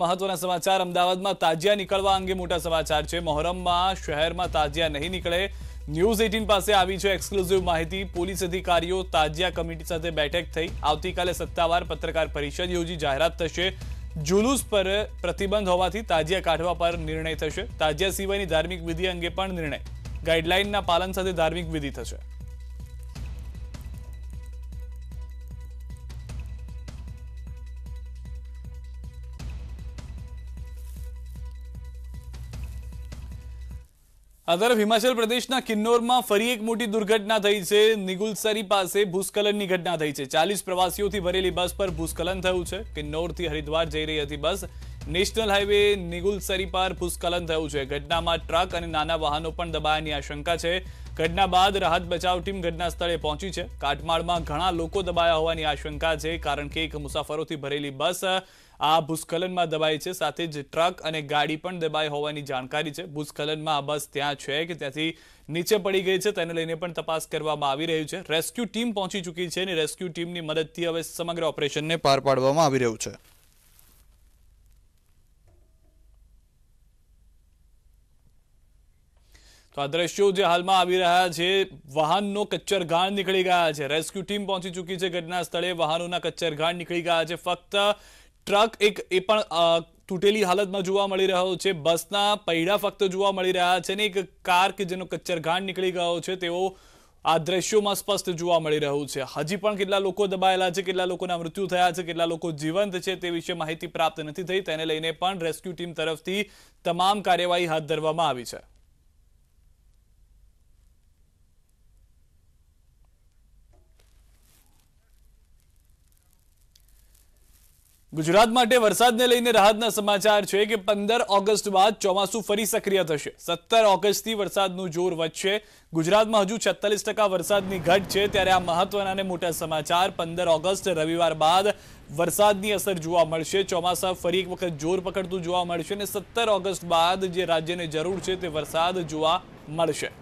મહત્વના સમાચાર અમદાવાદમાં તાજિયા નીકળવા અંગે મોટા સમાચાર છે મોહરમમાં શહેરમાં તાજિયા નહીં નીકળે ન્યૂઝ એટીન પાસે આવી છે એક્સક્લુઝિવ માહિતી પોલીસ અધિકારીઓ તાજિયા કમિટી સાથે બેઠક થઈ આવતીકાલે સત્તાવાર પત્રકાર પરિષદ યોજી જાહેરાત થશે જુલુસ પર પ્રતિબંધ હોવાથી તાજિયા કાઢવા પર નિર્ણય થશે તાજિયા સિવાયની ધાર્મિક વિધિ અંગે પણ નિર્ણય ગાઈડલાઇનના પાલન સાથે ધાર્મિક વિધિ થશે આ તરફ હિમાચલ પ્રદેશના કિન્નોરમાં ફરી એક મોટી દુર્ઘટના થઈ છે નિગુલસરી પાસે ભૂસ્ખલનની ઘટના થઈ છે ચાલીસ પ્રવાસીઓથી ભરેલી બસ પર ભૂસ્ખલન થયું છે કિન્નોરથી હરિદ્વાર જઈ રહી હતી બસ નેશનલ હાઈવે નિગુલસરી પર ભૂસ્ખલન થયું છે ઘટનામાં ટ્રક અને નાના વાહનો પણ દબાયાની આશંકા છે ઘટના બાદ રાહત બચાવ ટીમ ઘટના સ્થળે પહોંચી છે કાટમાળમાં ઘણા લોકો દબાયા હોવાની આશંકા છે કારણ કે એક મુસાફરોથી ભરેલી બસ આ ભૂસ્ખલનમાં દબાઈ છે સાથે જ ટ્રક અને ગાડી પણ દબાઈ હોવાની જાણકારી છે ભૂસ્ખલનમાં આ બસ ત્યાં છે કે ત્યાંથી નીચે પડી ગઈ છે તેને લઈને પણ તપાસ કરવામાં આવી રહ્યું છે રેસ્ક્યુ ટીમ પહોંચી ચૂકી છે અને રેસ્ક્યુ ટીમની મદદથી હવે સમગ્ર ઓપરેશનને પાર પાડવામાં આવી રહ્યું છે તો આ દ્રશ્યો જે હાલમાં આવી રહ્યા છે વાહનનો કચ્ચર કચ્છરઘાણ નીકળી ગયા છે રેસ્ક્યુ ટીમ પહોંચી ચૂકી છે ઘટના સ્થળે વાહનોના કચ્છરઘાણ નીકળી ગયા છે ફક્ત ટ્રક એક એ પણ તૂટેલી હાલતમાં જોવા મળી રહ્યો છે બસના પૈડા ફક્ત જોવા મળી રહ્યા છે ને એક કાર કે જેનો કચ્ચર કચ્છરઘાણ નીકળી ગયો છે તેઓ આ દ્રશ્યોમાં સ્પષ્ટ જોવા મળી રહ્યું છે હજી પણ કેટલા લોકો દબાયેલા છે કેટલા લોકોના મૃત્યુ થયા છે કેટલા લોકો જીવંત છે તે વિશે માહિતી પ્રાપ્ત નથી થઈ તેને લઈને પણ રેસ્ક્યુ ટીમ તરફથી તમામ કાર્યવાહી હાથ ધરવામાં આવી છે ગુજરાત માટે વરસાદને લઈને રાહતના સમાચાર છે કે પંદર ઓગસ્ટ બાદ ચોમાસું ફરી સક્રિય થશે સત્તર ઓગસ્ટથી વરસાદનું જોર વધશે ગુજરાતમાં હજુ છત્તાલીસ ટકા વરસાદની ઘટ છે ત્યારે આ મહત્વના મોટા સમાચાર પંદર ઓગસ્ટ રવિવાર બાદ વરસાદની અસર જોવા મળશે ચોમાસા ફરી એક વખત જોર પકડતું જોવા મળશે અને સત્તર ઓગસ્ટ બાદ જે રાજ્યને જરૂર છે તે વરસાદ જોવા મળશે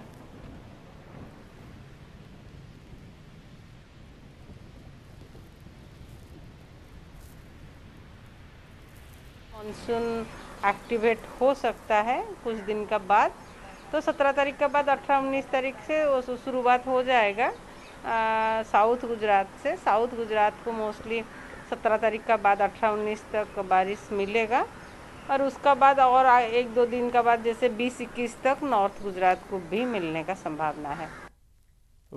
मानसून एक्टिवेट हो सकता है कुछ दिन का बाद तो सत्रह तारीख के बाद अठारह उन्नीस तारीख से वो शुरुआत हो जाएगा साउथ गुजरात से साउथ गुजरात को मोस्टली सत्रह तारीख का बाद अठारह उन्नीस तक बारिश मिलेगा और उसका बाद और एक दो दिन का बाद जैसे बीस इक्कीस तक नॉर्थ गुजरात को भी मिलने का संभावना है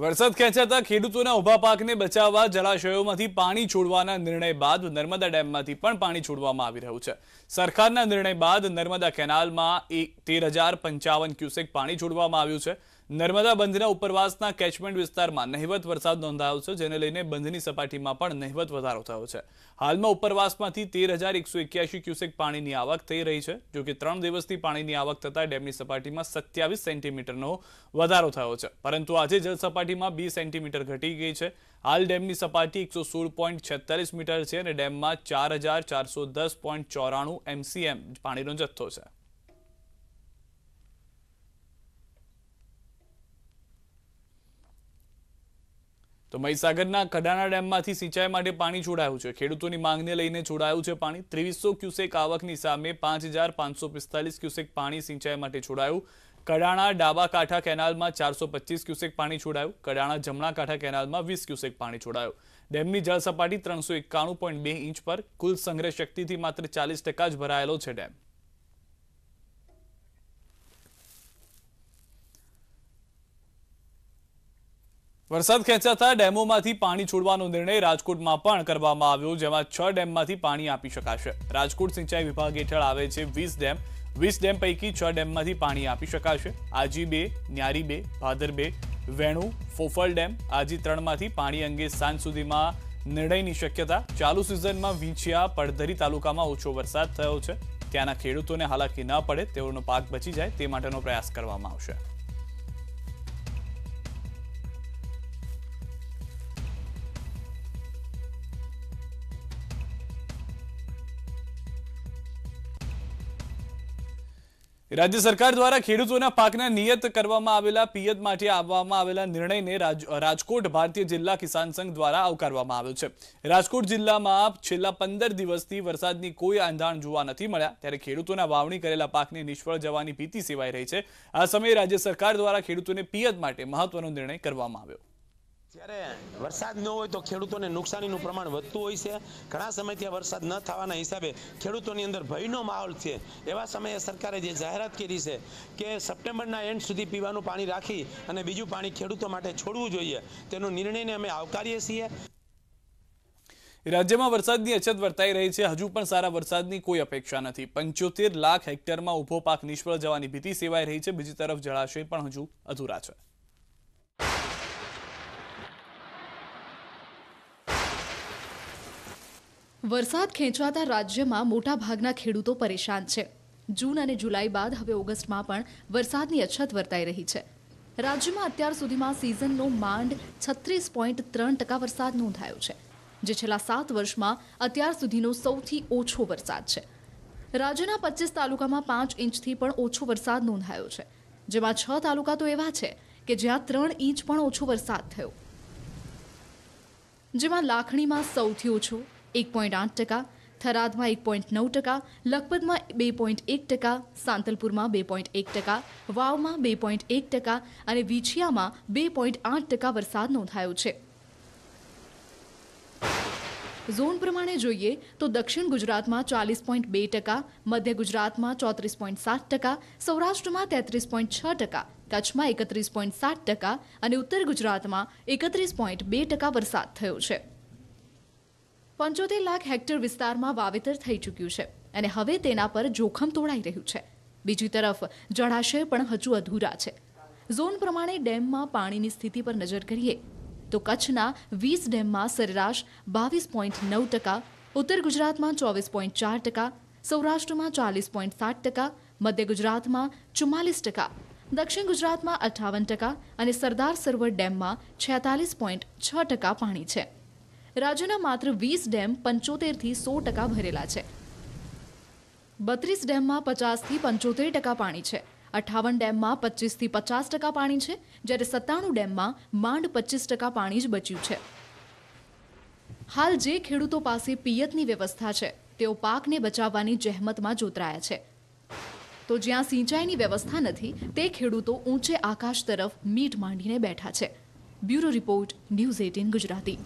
વરસાદ ખેંચાતા ખેડૂતોના ઉભા પાકને બચાવવા જળાશયોમાંથી પાણી છોડવાના નિર્ણય બાદ નર્મદા ડેમમાંથી પણ પાણી છોડવામાં આવી રહ્યું છે સરકારના નિર્ણય બાદ નર્મદા કેનાલમાં એક તેર હજાર પંચાવન ક્યુસેક પાણી છોડવામાં આવ્યું છે નર્મદા બંધના ઉપરવાસના કેચમેન્ટ વિસ્તારમાં નહિવત વરસાદ નોંધાયો છે જેને લઈને બંધની સપાટીમાં પણ નહિવત વધારો થયો છે હાલમાં ઉપરવાસમાંથી તેર હજાર એકસો એક્યાસી ક્યુસેક પાણીની આવક થઈ રહી છે જો કે ત્રણ દિવસથી પાણીની આવક થતાં ડેમની સપાટીમાં સત્યાવીસ સેન્ટીમીટરનો વધારો થયો છે પરંતુ આજે જળ સપાટીમાં બે સેન્ટીમીટર ઘટી ગઈ છે હાલ ડેમની સપાટી એકસો સોળ પોઈન્ટ છેતાલીસ મીટર છે અને ડેમમાં ચાર હજાર ચારસો દસ પોઈન્ટ ચોરાણું એમસીએમ પાણીનો જથ્થો છે તો મહીસાગરના કડાણા ડેમમાંથી સિંચાઈ માટે પાણી છોડાયું છે ખેડૂતોની માંગને લઈને છોડાયું છે પાણી ત્રેવીસો ક્યુસેક આવકની સામે પાંચ હજાર પાંચસો પિસ્તાલીસ ક્યુસેક પાણી સિંચાઈ માટે છોડાયું કડાણા ડાબા કાંઠા કેનાલમાં ચારસો પચીસ ક્યુસેક પાણી છોડાયું કડાણા જમણા કાંઠા કેનાલમાં વીસ ક્યુસેક પાણી છોડાયું ડેમની જળસપાટી ત્રણસો એકાણું પોઈન્ટ બે ઇંચ પર કુલ સંગ્રહ શક્તિથી માત્ર ચાલીસ ટકા જ ભરાયેલો છે ડેમ વરસાદ ખેંચાતા ડેમોમાંથી પાણી છોડવાનો નિર્ણય રાજકોટમાં પણ કરવામાં આવ્યો જેમાં છ ડેમમાંથી પાણી આપી શકાશે રાજકોટ સિંચાઈ વિભાગ હેઠળ આવે છે વીસ ડેમ વીસ ડેમ પૈકી છ ડેમમાંથી પાણી આપી શકાશે આજી બે ન્યારી બે ભાદર બે વેણુ ફોફલ ડેમ આજી ત્રણમાંથી પાણી અંગે સાંજ સુધીમાં નિર્ણયની શક્યતા ચાલુ સિઝનમાં વીંછિયા પડધરી તાલુકામાં ઓછો વરસાદ થયો છે ત્યાંના ખેડૂતોને હાલાકી ન પડે તેઓનો પાક બચી જાય તે માટેનો પ્રયાસ કરવામાં આવશે રાજ્ય સરકાર દ્વારા ખેડૂતોના પાકના નિયત કરવામાં આવેલા પિયત માટે આવવામાં આવેલા નિર્ણયને રાજકોટ ભારતીય જિલ્લા કિસાન સંઘ દ્વારા આવકારવામાં આવ્યો છે રાજકોટ જિલ્લામાં છેલ્લા પંદર દિવસથી વરસાદની કોઈ અંધાણ જોવા નથી મળ્યા ત્યારે ખેડૂતોના વાવણી કરેલા પાકને નિષ્ફળ જવાની ભીતિ સેવાઈ રહી છે આ સમયે રાજ્ય સરકાર દ્વારા ખેડૂતોને પિયત માટે મહત્વનો નિર્ણય કરવામાં આવ્યો જ્યારે વરસાદ ન હોય તો ખેડૂતોને નુકસાનીનું પ્રમાણ વધતું હોય છે ઘણા સમયથી વરસાદ ન થવાના હિસાબે ખેડૂતોની અંદર ભયનો માહોલ છે એવા સમયે સરકારે જે જાહેરાત કરી છે કે સપ્ટેમ્બરના એન્ડ સુધી પીવાનું પાણી રાખી અને બીજું પાણી ખેડૂતો માટે છોડવું જોઈએ તેનો નિર્ણયને અમે આવકારીએ છીએ રાજ્યમાં વરસાદની અછત વર્તાઈ રહી છે હજુ પણ સારા વરસાદની કોઈ અપેક્ષા નથી પંચોતેર લાખ હેક્ટરમાં ઉભો પાક નિષ્ફળ જવાની ભીતિ સેવાઈ રહી છે બીજી તરફ જળાશય પણ હજુ અધૂરા છે વરસાદ ખેંચાતા રાજ્યમાં મોટાભાગના ખેડૂતો પરેશાન છે જૂન અને જુલાઈ બાદ હવે ઓગસ્ટમાં પણ વરસાદની અછત વર્તાઈ રહી છે રાજ્યમાં અત્યાર સુધીમાં સિઝનનો માંડ છત્રીસ પોઈન્ટ ત્રણ ટકા વરસાદ નોંધાયો છે જે છેલ્લા સાત વર્ષમાં અત્યાર સુધીનો સૌથી ઓછો વરસાદ છે રાજ્યના પચીસ તાલુકામાં પાંચ ઇંચથી પણ ઓછો વરસાદ નોંધાયો છે જેમાં છ તાલુકા તો એવા છે કે જ્યાં ત્રણ ઇંચ પણ ઓછો વરસાદ થયો જેમાં લાખણીમાં સૌથી ઓછો એક પોઈન્ટ આઠ ટકા થરાદમાં એક પોઈન્ટ નવ ટકા લખપતમાં બે પોઈન્ટ એક ટકા સાંતલપુરમાં બે પોઈન્ટ એક ટકા વાવમાં બે પોઈન્ટ એક ટકા અને વિછિયામાં બે પોઈન્ટ આઠ ટકા વરસાદ નોંધાયો છે ઝોન પ્રમાણે જોઈએ તો દક્ષિણ ગુજરાતમાં ચાલીસ પોઈન્ટ બે ટકા મધ્ય ગુજરાતમાં ચોત્રીસ પોઈન્ટ સાત ટકા સૌરાષ્ટ્રમાં તેત્રીસ પોઈન્ટ છ ટકા કચ્છમાં એકત્રીસ પોઈન્ટ સાત ટકા અને ઉત્તર ગુજરાતમાં એકત્રીસ પોઈન્ટ બે ટકા વરસાદ થયો છે પંચોતેર લાખ હેક્ટર વિસ્તારમાં વાવેતર થઈ ચૂક્યું છે અને હવે તેના પર જોખમ તોડાઈ રહ્યું છે બીજી તરફ જળાશય પણ હજુ અધૂરા છે ઝોન પ્રમાણે ડેમમાં પાણીની સ્થિતિ પર નજર કરીએ તો કચ્છના વીસ ડેમમાં સરેરાશ બાવીસ પોઈન્ટ નવ ટકા ઉત્તર ગુજરાતમાં ચોવીસ પોઈન્ટ ચાર ટકા સૌરાષ્ટ્રમાં ચાલીસ પોઈન્ટ સાત ટકા મધ્ય ગુજરાતમાં ચુમ્માલીસ ટકા દક્ષિણ ગુજરાતમાં અઠાવન ટકા અને સરદાર સરોવર ડેમમાં છેતાલીસ પોઈન્ટ છ ટકા પાણી છે રાજ્યના માત્ર વીસ ડેમ પંચોતેરથી સો ટકા ભરેલા છે બત્રીસ ડેમમાં પચાસથી પંચોતેર ટકા પાણી છે અઠાવન ડેમમાં પચીસથી પચાસ ટકા પાણી છે જ્યારે સત્તાણું ડેમમાં માંડ પચીસ ટકા પાણી જ બચ્યું છે હાલ જે ખેડૂતો પાસે પિયતની વ્યવસ્થા છે તેઓ પાકને બચાવવાની જહેમતમાં જોતરાયા છે તો જ્યાં સિંચાઈની વ્યવસ્થા નથી તે ખેડૂતો ઊંચે આકાશ તરફ મીટ માંડીને બેઠા છે bureau report news eighteen Gujarati